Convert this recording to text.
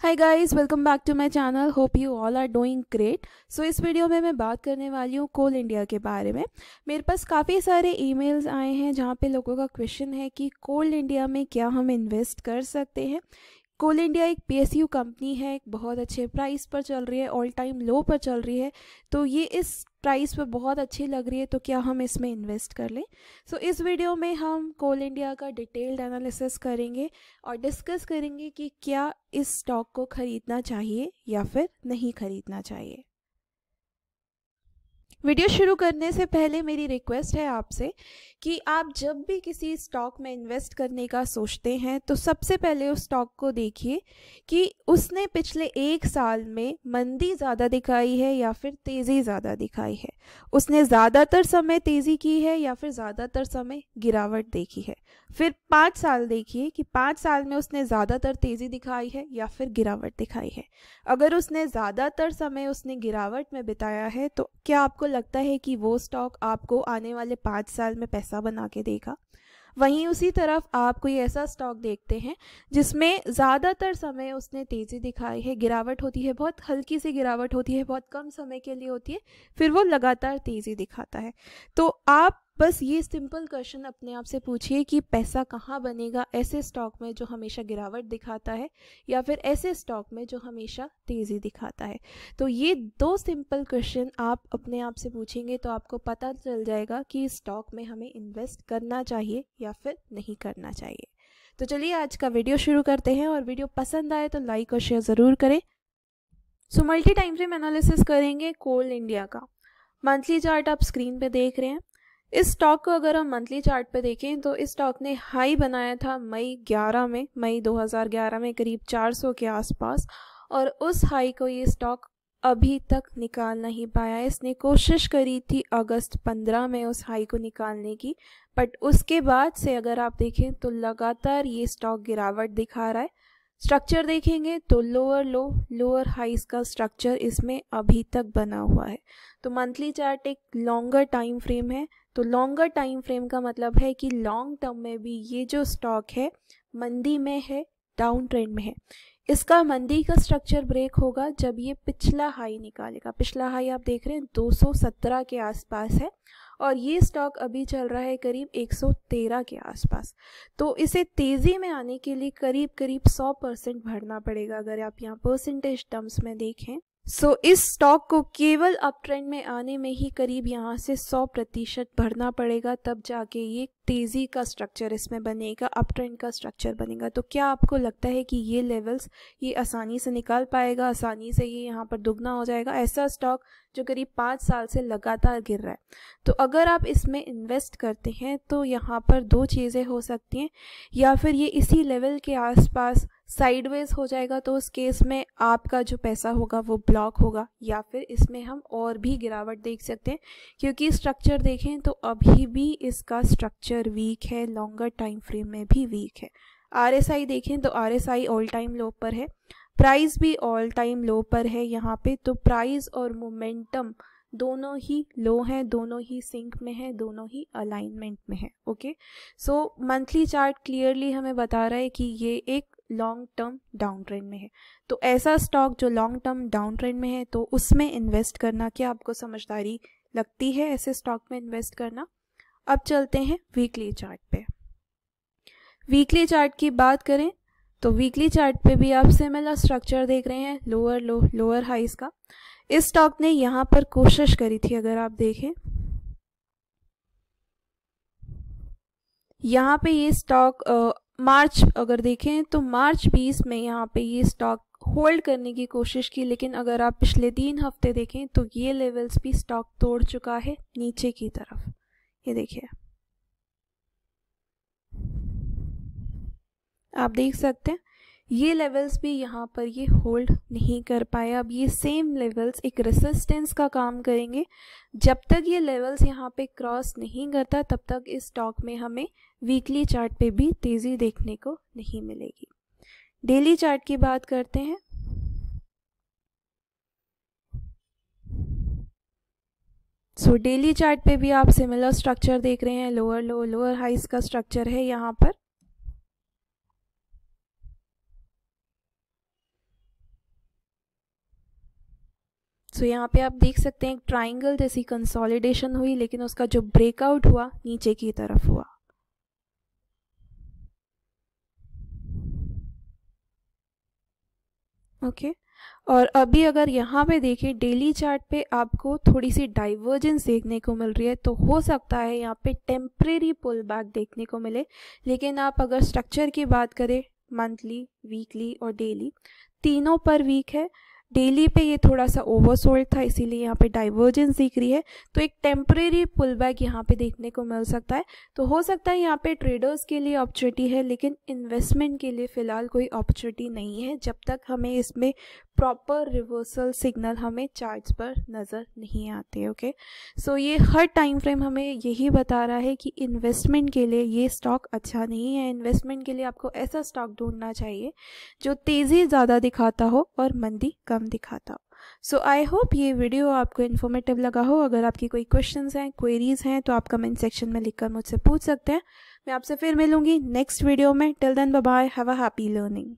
Hi guys welcome back to my channel hope you all are doing great so इस video में मैं बात करने वाली हूँ कोल इंडिया के बारे में मेरे पास काफ़ी सारे ईमेल्स आए हैं जहाँ पे लोगों का क्वेश्चन है कि कोल इंडिया में क्या हम इन्वेस्ट कर सकते हैं कोल इंडिया एक पी कंपनी है एक बहुत अच्छे प्राइस पर चल रही है ऑल टाइम लो पर चल रही है तो ये इस प्राइस पर बहुत अच्छी लग रही है तो क्या हम इसमें इन्वेस्ट कर लें सो so, इस वीडियो में हम कोल इंडिया का डिटेल्ड एनालिसिस करेंगे और डिस्कस करेंगे कि क्या इस स्टॉक को ख़रीदना चाहिए या फिर नहीं ख़रीदना चाहिए वीडियो शुरू करने से पहले मेरी रिक्वेस्ट है आपसे कि आप जब भी किसी स्टॉक में इन्वेस्ट करने का सोचते हैं तो सबसे पहले उस स्टॉक को देखिए कि उसने पिछले एक साल में मंदी ज़्यादा दिखाई है या फिर तेज़ी ज़्यादा दिखाई है उसने ज़्यादातर समय तेज़ी की है या फिर ज़्यादातर समय गिरावट देखी है फिर पाँच साल देखिए कि पाँच साल में उसने ज़्यादातर तेज़ी दिखाई है या फिर गिरावट दिखाई है अगर उसने ज़्यादातर समय उसने गिरावट में बिताया है तो क्या आपको लगता है कि वो स्टॉक आपको आने वाले पाँच साल में पैसा बना के देगा वहीं उसी तरफ आप कोई ऐसा स्टॉक देखते हैं जिसमें ज़्यादातर समय उसने तेज़ी दिखाई है गिरावट होती है बहुत हल्की सी गिरावट होती है बहुत कम समय के लिए होती है फिर वो लगातार तेज़ी दिखाता है तो आप बस ये सिंपल क्वेश्चन अपने आप से पूछिए कि पैसा कहाँ बनेगा ऐसे स्टॉक में जो हमेशा गिरावट दिखाता है या फिर ऐसे स्टॉक में जो हमेशा तेज़ी दिखाता है तो ये दो सिंपल क्वेश्चन आप अपने आप से पूछेंगे तो आपको पता चल जाएगा कि स्टॉक में हमें इन्वेस्ट करना चाहिए या फिर नहीं करना चाहिए तो चलिए आज का वीडियो शुरू करते हैं और वीडियो पसंद आए तो लाइक और शेयर ज़रूर करें so multi time frame analysis करेंगे कोल इंडिया का मंथली चार्ट आप स्क्रीन पे देख रहे हैं इस स्टॉक को अगर हम मंथली चार्ट पे देखें तो इस स्टॉक ने हाई बनाया था मई 11 में मई 2011 में करीब 400 के आसपास और उस हाई को ये स्टॉक अभी तक निकाल नहीं पाया इसने कोशिश करी थी अगस्त 15 में उस हाई को निकालने की बट उसके बाद से अगर आप देखें तो लगातार ये स्टॉक गिरावट दिखा रहा है स्ट्रक्चर देखेंगे तो लोअर लो लोअर हाइस का स्ट्रक्चर इसमें अभी तक बना हुआ है तो मंथली चार्ट एक लॉन्गर टाइम फ्रेम है तो लॉन्गर टाइम फ्रेम का मतलब है कि लॉन्ग टर्म में भी ये जो स्टॉक है मंदी में है डाउन ट्रेंड में है इसका मंदी का स्ट्रक्चर ब्रेक होगा जब ये पिछला हाई निकालेगा पिछला हाई आप देख रहे हैं 217 के आसपास है और ये स्टॉक अभी चल रहा है करीब 113 के आसपास तो इसे तेज़ी में आने के लिए करीब करीब 100 परसेंट भरना पड़ेगा अगर आप यहाँ परसेंटेज टर्म्स में देखें सो so, इस स्टॉक को केवल अप ट्रेंड में आने में ही करीब यहाँ से 100 प्रतिशत भरना पड़ेगा तब जाके ये तेज़ी का स्ट्रक्चर इसमें बनेगा अप ट्रेंड का स्ट्रक्चर बनेगा तो क्या आपको लगता है कि ये लेवल्स ये आसानी से निकाल पाएगा आसानी से ये यहाँ पर दुगना हो जाएगा ऐसा स्टॉक जो करीब पाँच साल से लगातार गिर रहा है तो अगर आप इसमें इन्वेस्ट करते हैं तो यहाँ पर दो चीज़ें हो सकती हैं या फिर ये इसी लेवल के आसपास साइडवेज हो जाएगा तो उस केस में आपका जो पैसा होगा वो ब्लॉक होगा या फिर इसमें हम और भी गिरावट देख सकते हैं क्योंकि स्ट्रक्चर देखें तो अभी भी इसका स्ट्रक्चर वीक है लॉन्गर टाइम फ्रेम में भी वीक है आरएसआई देखें तो आरएसआई ऑल टाइम लो पर है प्राइस भी ऑल टाइम लो पर है यहाँ पे तो प्राइस और मोमेंटम दोनों ही लो हैं दोनों ही सिंक में हैं दोनों ही अलाइनमेंट में हैं okay so monthly chart clearly हमें बता रहा है कि ये एक लॉन्ग टर्म डाउन ट्रेंड में है तो ऐसा स्टॉक जो लॉन्ग टर्म डाउन ट्रेंड में है तो उसमें इन्वेस्ट करना क्या आपको समझदारी लगती है ऐसे स्टॉक में इन्वेस्ट करना अब चलते हैं वीकली चार्ट पे वीकली चार्ट की बात करें तो वीकली चार्ट पे भी आप सिमिलर स्ट्रक्चर देख रहे हैं लोअर लो लोअर हाइस का इस स्टॉक ने यहाँ पर कोशिश करी थी अगर आप देखें यहाँ पे ये स्टॉक मार्च अगर देखें तो मार्च 20 में यहाँ पे ये स्टॉक होल्ड करने की कोशिश की लेकिन अगर आप पिछले तीन हफ्ते देखें तो ये लेवल्स भी स्टॉक तोड़ चुका है नीचे की तरफ ये देखिए आप देख सकते हैं ये लेवल्स भी यहाँ पर ये होल्ड नहीं कर पाए अब ये सेम लेवल्स एक रेसिस्टेंस का काम करेंगे जब तक ये लेवल्स यहाँ पे क्रॉस नहीं करता तब तक इस स्टॉक में हमें वीकली चार्ट पे भी तेज़ी देखने को नहीं मिलेगी डेली चार्ट की बात करते हैं सो so, डेली चार्ट पे भी आप सिमिलर स्ट्रक्चर देख रहे हैं लोअर लो लोअर हाइस का स्ट्रक्चर है यहाँ पर सो यहाँ पे आप देख सकते हैं एक ट्राइंगल जैसी कंसोलिडेशन हुई लेकिन उसका जो ब्रेकआउट हुआ नीचे की तरफ हुआ ओके okay? और अभी अगर यहाँ पे देखें डेली चार्ट पे आपको थोड़ी सी डाइवर्जेंस देखने को मिल रही है तो हो सकता है यहाँ पे टेम्परेरी पुल बैक देखने को मिले लेकिन आप अगर स्ट्रक्चर की बात करें मंथली वीकली और डेली तीनों पर वीक है डेली पे ये थोड़ा सा ओवरसोल्ड था इसीलिए यहाँ पे डाइवर्जेंस दिख रही है तो एक टेम्परेरी पुल बैक यहाँ पे देखने को मिल सकता है तो हो सकता है यहाँ पे ट्रेडर्स के लिए अपॉर्चुनिटी है लेकिन इन्वेस्टमेंट के लिए फ़िलहाल कोई अपॉर्चुनिटी नहीं है जब तक हमें इसमें प्रॉपर रिवर्सल सिग्नल हमें चार्ट पर नज़र नहीं आते ओके सो so, ये हर टाइम फ्रेम हमें यही बता रहा है कि इन्वेस्टमेंट के लिए ये स्टॉक अच्छा नहीं है इन्वेस्टमेंट के लिए आपको ऐसा स्टॉक ढूंढना चाहिए जो तेज़ी ज़्यादा दिखाता हो और मंदी कम कम दिखाता सो आई होप ये वीडियो आपको इन्फॉर्मेटिव लगा हो अगर आपकी कोई क्वेश्चन हैं क्वेरीज हैं तो आप कमेंट सेक्शन में लिखकर मुझसे पूछ सकते हैं मैं आपसे फिर मिलूंगी नेक्स्ट वीडियो में till then bye have a happy learning